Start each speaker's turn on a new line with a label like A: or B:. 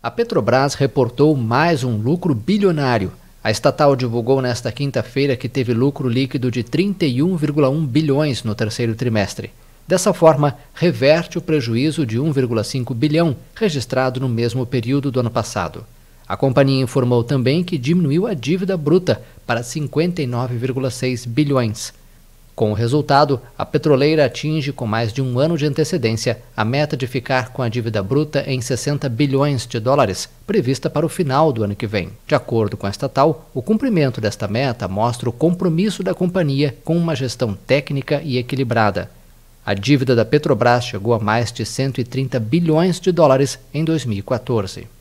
A: A Petrobras reportou mais um lucro bilionário. A estatal divulgou nesta quinta-feira que teve lucro líquido de 31,1 bilhões no terceiro trimestre. Dessa forma, reverte o prejuízo de 1,5 bilhão registrado no mesmo período do ano passado. A companhia informou também que diminuiu a dívida bruta para 59,6 bilhões. Com o resultado, a petroleira atinge com mais de um ano de antecedência a meta de ficar com a dívida bruta em 60 bilhões de dólares, prevista para o final do ano que vem. De acordo com a estatal, o cumprimento desta meta mostra o compromisso da companhia com uma gestão técnica e equilibrada. A dívida da Petrobras chegou a mais de 130 bilhões de dólares em 2014.